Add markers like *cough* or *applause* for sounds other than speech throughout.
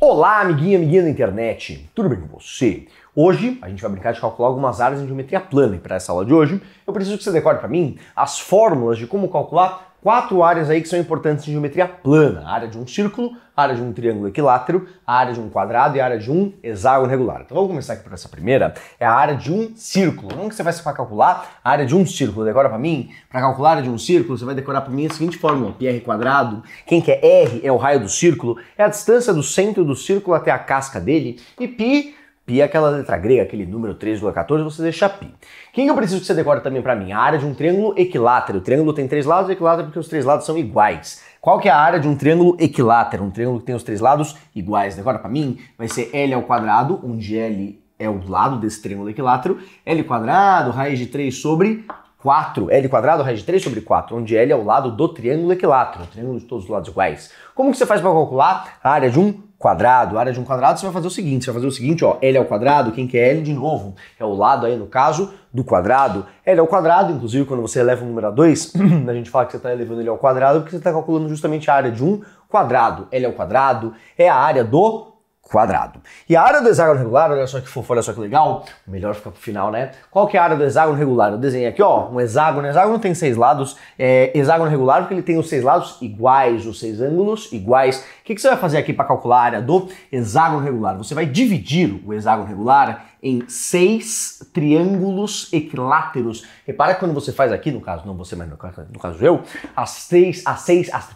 Olá, amiguinho, amiguinha da internet, tudo bem com você? Hoje a gente vai brincar de calcular algumas áreas em geometria plana e para essa aula de hoje eu preciso que você decore para mim as fórmulas de como calcular quatro áreas aí que são importantes em geometria plana: a área de um círculo, a área de um triângulo equilátero, a área de um quadrado e a área de um hexágono regular. Então vamos começar aqui por essa primeira, é a área de um círculo. Como que você vai se calcular a área de um círculo? Decora para mim. Para calcular a área de um círculo, você vai decorar para mim a seguinte fórmula: πr quadrado. Quem que é r é o raio do círculo, é a distância do centro do círculo até a casca dele e π Pi é aquela letra grega, aquele número 3,14, você deixa pi. Quem eu preciso que você decore também para mim? A área de um triângulo equilátero. O triângulo tem três lados, equilátero é porque os três lados são iguais. Qual que é a área de um triângulo equilátero? Um triângulo que tem os três lados iguais. Decora para mim, vai ser L ao quadrado, onde L é o lado desse triângulo equilátero, L quadrado, raiz de 3 sobre 4, L quadrado, raiz de 3 sobre 4, onde L é o lado do triângulo equilátero, um triângulo de todos os lados iguais. Como que você faz para calcular a área de um quadrado, área de um quadrado, você vai fazer o seguinte, você vai fazer o seguinte, ó, L ao quadrado, quem que é L de novo? É o lado aí, no caso, do quadrado. L ao quadrado, inclusive, quando você eleva o número a 2, *clears throat* a gente fala que você está elevando ele ao quadrado, porque você está calculando justamente a área de um quadrado. L ao quadrado é a área do quadrado. E a área do hexágono regular, olha só que fofo, olha só que legal, melhor fica pro final, né? Qual que é a área do hexágono regular? Eu desenhei aqui, ó, um hexágono. O hexágono tem seis lados, é, hexágono regular porque ele tem os seis lados iguais, os seis ângulos iguais. O que, que você vai fazer aqui para calcular a área do hexágono regular? Você vai dividir o hexágono regular em seis triângulos equiláteros. Repara que quando você faz aqui, no caso, não você, mas no caso, no caso eu, as três, as seis, as,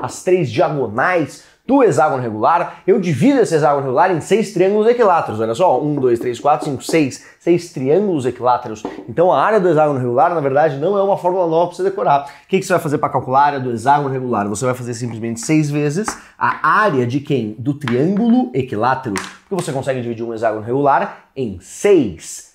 as três diagonais do hexágono regular, eu divido esse hexágono regular em seis triângulos equiláteros. Olha só, um, dois, três, quatro, cinco, seis, seis triângulos equiláteros. Então a área do hexágono regular, na verdade, não é uma fórmula nova para você decorar. O que, que você vai fazer para calcular a área do hexágono regular? Você vai fazer simplesmente seis vezes a área de quem? Do triângulo equilátero. Porque você consegue dividir um hexágono regular em seis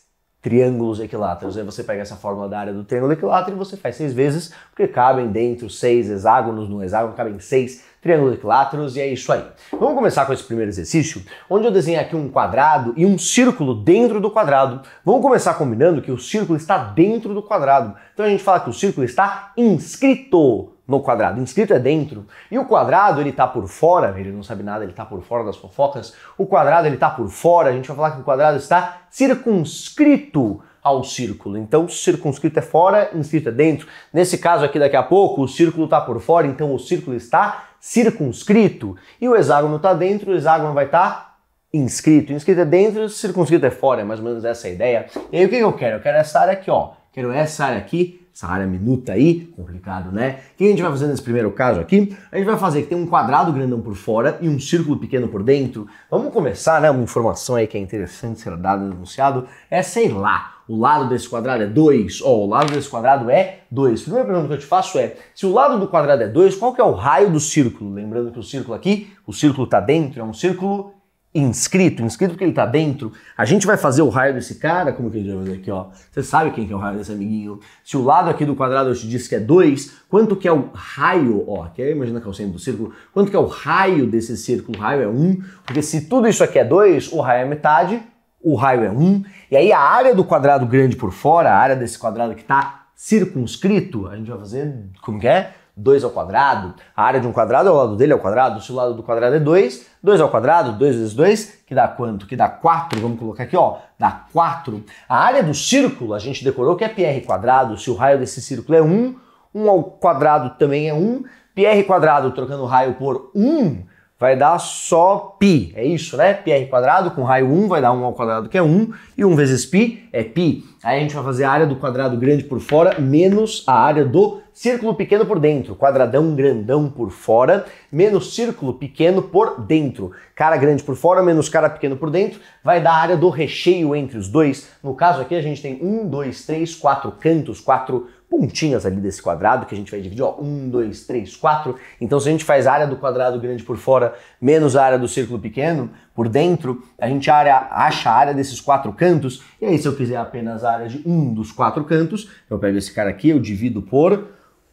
triângulos equiláteros. Aí né? você pega essa fórmula da área do triângulo equilátero e você faz seis vezes, porque cabem dentro seis hexágonos no hexágono, cabem seis triângulos equiláteros e é isso aí. Vamos começar com esse primeiro exercício, onde eu desenho aqui um quadrado e um círculo dentro do quadrado. Vamos começar combinando que o círculo está dentro do quadrado. Então a gente fala que o círculo está inscrito no quadrado. Inscrito é dentro. E o quadrado, ele tá por fora, ele não sabe nada, ele tá por fora das fofocas. O quadrado, ele tá por fora. A gente vai falar que o quadrado está circunscrito ao círculo. Então, circunscrito é fora, inscrito é dentro. Nesse caso aqui, daqui a pouco, o círculo está por fora, então o círculo está circunscrito. E o hexágono está dentro, o hexágono vai estar tá inscrito. Inscrito é dentro, circunscrito é fora, é mais ou menos essa a ideia. E aí, o que eu quero? Eu quero essa área aqui, ó. Quero essa área aqui essa área minuta aí, complicado, né? O que a gente vai fazer nesse primeiro caso aqui? A gente vai fazer que tem um quadrado grandão por fora e um círculo pequeno por dentro. Vamos começar, né? Uma informação aí que é interessante ser dada no enunciado é, sei lá, o lado desse quadrado é 2, ó, o lado desse quadrado é 2. A primeira pergunta que eu te faço é, se o lado do quadrado é 2, qual que é o raio do círculo? Lembrando que o círculo aqui, o círculo está dentro, é um círculo inscrito, inscrito porque ele tá dentro, a gente vai fazer o raio desse cara, como que a gente vai fazer aqui, ó. Você sabe quem que é o raio desse amiguinho. Se o lado aqui do quadrado eu te disse que é 2, quanto que é o raio, ó, Quer é imaginar que é o centro do círculo, quanto que é o raio desse círculo? O raio é 1, um, porque se tudo isso aqui é 2, o raio é metade, o raio é 1, um, e aí a área do quadrado grande por fora, a área desse quadrado que tá circunscrito, a gente vai fazer, como que é? 2 ao quadrado, a área de um quadrado é o lado dele ao quadrado, se o lado do quadrado é 2, 2 ao quadrado, 2 vezes 2, que dá quanto? Que dá 4, vamos colocar aqui, ó, dá 4. A área do círculo, a gente decorou que é πr quadrado, se o raio desse círculo é 1, 1 ao quadrado também é 1, πr quadrado trocando o raio por 1, vai dar só π, é isso, né? πr quadrado com raio 1 vai dar 1 ao quadrado, que é 1, e 1 vezes π é π. Aí a gente vai fazer a área do quadrado grande por fora menos a área do círculo pequeno por dentro, quadradão grandão por fora, menos círculo pequeno por dentro. Cara grande por fora menos cara pequeno por dentro vai dar a área do recheio entre os dois. No caso aqui a gente tem 1, 2, 3, 4 cantos, 4 quatro pontinhas ali desse quadrado, que a gente vai dividir, ó, 1, 2, 3, 4. Então, se a gente faz a área do quadrado grande por fora, menos a área do círculo pequeno, por dentro, a gente área, acha a área desses quatro cantos, e aí se eu fizer apenas a área de um dos quatro cantos, eu pego esse cara aqui, eu divido por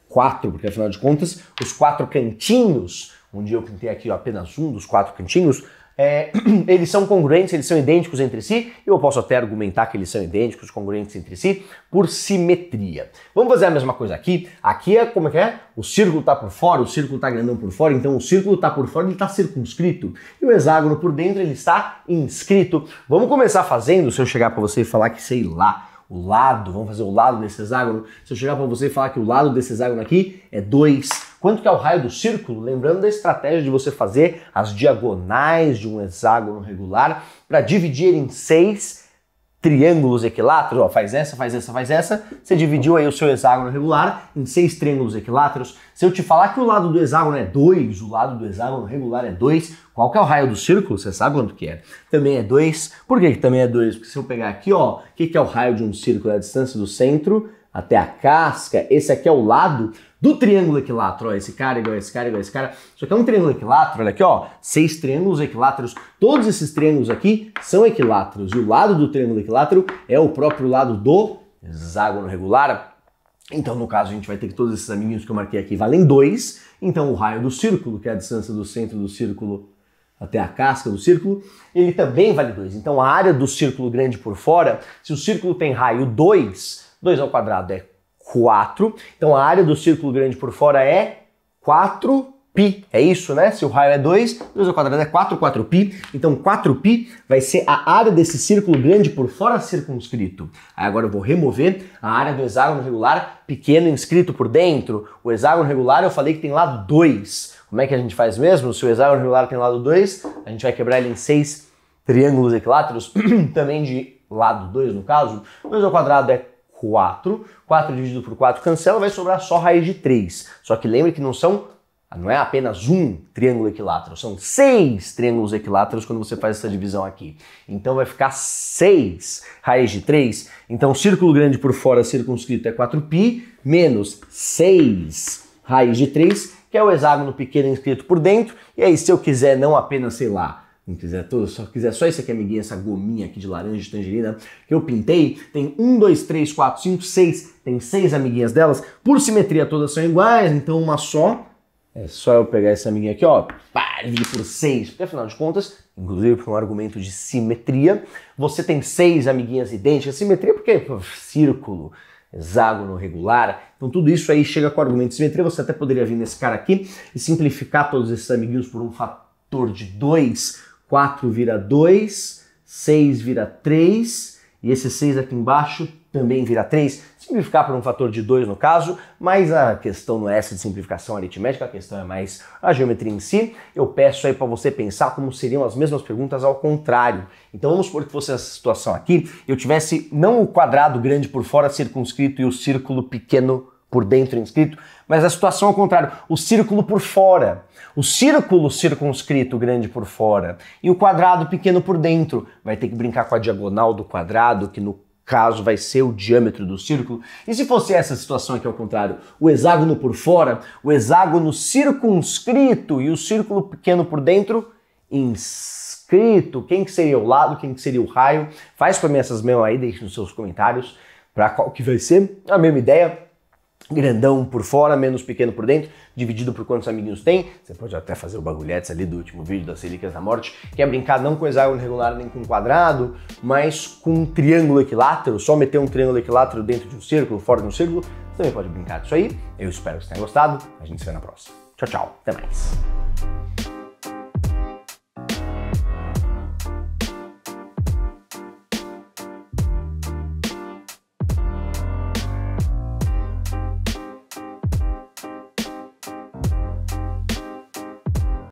4, porque afinal de contas, os quatro cantinhos, onde eu pintei aqui ó, apenas um dos quatro cantinhos, é, *clears throat* eles são congruentes, eles são idênticos entre si. Eu posso até argumentar que eles são idênticos, congruentes entre si, por simetria. Vamos fazer a mesma coisa aqui. Aqui é como é que é? O círculo está por fora, o círculo está grandão por fora, então o círculo está por fora, ele está circunscrito. E o hexágono por dentro, ele está inscrito. Vamos começar fazendo, se eu chegar para você e falar que sei lá, o lado, vamos fazer o lado desse hexágono. Se eu chegar para você e falar que o lado desse hexágono aqui é 2, quanto que é o raio do círculo? Lembrando da estratégia de você fazer as diagonais de um hexágono regular para dividir em 6 triângulos equiláteros, ó, faz essa, faz essa, faz essa, você dividiu aí o seu hexágono regular em seis triângulos equiláteros. Se eu te falar que o lado do hexágono é 2, o lado do hexágono regular é 2, qual que é o raio do círculo? Você sabe quanto que é? Também é 2. Por que, que também é 2? Porque se eu pegar aqui, ó, o que, que é o raio de um círculo? É a distância do centro até a casca. Esse aqui é o lado do triângulo equilátero. Ó, esse cara igual esse cara igual esse cara. Isso aqui é um triângulo equilátero. Olha aqui, ó. Seis triângulos equiláteros. Todos esses triângulos aqui são equiláteros. E o lado do triângulo equilátero é o próprio lado do hexágono regular. Então, no caso, a gente vai ter que todos esses amiguinhos que eu marquei aqui valem 2. Então, o raio do círculo, que é a distância do centro do círculo até a casca do círculo, ele também vale 2. Então, a área do círculo grande por fora, se o círculo tem raio 2, 2 ao quadrado é 4. Então a área do círculo grande por fora é 4π. É isso, né? Se o raio é 2, 2 ao quadrado é 4, 4π. Então 4π vai ser a área desse círculo grande por fora circunscrito. Aí agora eu vou remover a área do hexágono regular pequeno inscrito por dentro. O hexágono regular eu falei que tem lado 2. Como é que a gente faz mesmo? Se o hexágono regular tem lado 2, a gente vai quebrar ele em 6 triângulos equiláteros, *clears throat* também de lado 2 no caso. 2 ao quadrado é 4. 4 dividido por 4 cancela, vai sobrar só raiz de 3. Só que lembre que não são não é apenas um triângulo equilátero, são seis triângulos equiláteros quando você faz essa divisão aqui. Então vai ficar 6 raiz de 3. Então círculo grande por fora circunscrito é 4π, menos 6 raiz de 3, que é o hexágono pequeno inscrito por dentro. E aí se eu quiser não apenas, sei lá, não quiser tudo, só quiser só esse aqui, amiguinho, essa gominha aqui de laranja de tangerina que eu pintei, tem um, dois, três, quatro, cinco, seis, tem seis amiguinhas delas, por simetria todas são iguais, então uma só, é só eu pegar essa amiguinha aqui, ó, pá, dividir por seis, porque afinal de contas, inclusive por um argumento de simetria, você tem seis amiguinhas idênticas, simetria porque é círculo, hexágono regular. Então tudo isso aí chega com argumento de simetria. Você até poderia vir nesse cara aqui e simplificar todos esses amiguinhos por um fator de 2 4 vira 2, 6 vira 3 e esse 6 aqui embaixo também vira 3. Simplificar por um fator de 2 no caso, mas a questão não é essa de simplificação aritmética, a questão é mais a geometria em si. Eu peço aí para você pensar como seriam as mesmas perguntas ao contrário. Então vamos supor que fosse essa situação aqui, eu tivesse não o quadrado grande por fora circunscrito e o círculo pequeno por dentro inscrito, mas a situação ao é contrário. O círculo por fora. O círculo circunscrito grande por fora e o quadrado pequeno por dentro. Vai ter que brincar com a diagonal do quadrado, que no caso vai ser o diâmetro do círculo. E se fosse essa situação aqui ao é contrário, o hexágono por fora, o hexágono circunscrito e o círculo pequeno por dentro, inscrito. Quem que seria o lado, quem que seria o raio? Faz para mim essas mesmas aí, deixe nos seus comentários para qual que vai ser a mesma ideia grandão por fora, menos pequeno por dentro, dividido por quantos amiguinhos tem. Você pode até fazer o bagulhetes ali do último vídeo das Relíquias da Morte, que é brincar não com hexágono regular nem com quadrado, mas com um triângulo equilátero, só meter um triângulo equilátero dentro de um círculo, fora de um círculo. Você também pode brincar disso aí. Eu espero que você tenha gostado. A gente se vê na próxima. Tchau, tchau. Até mais.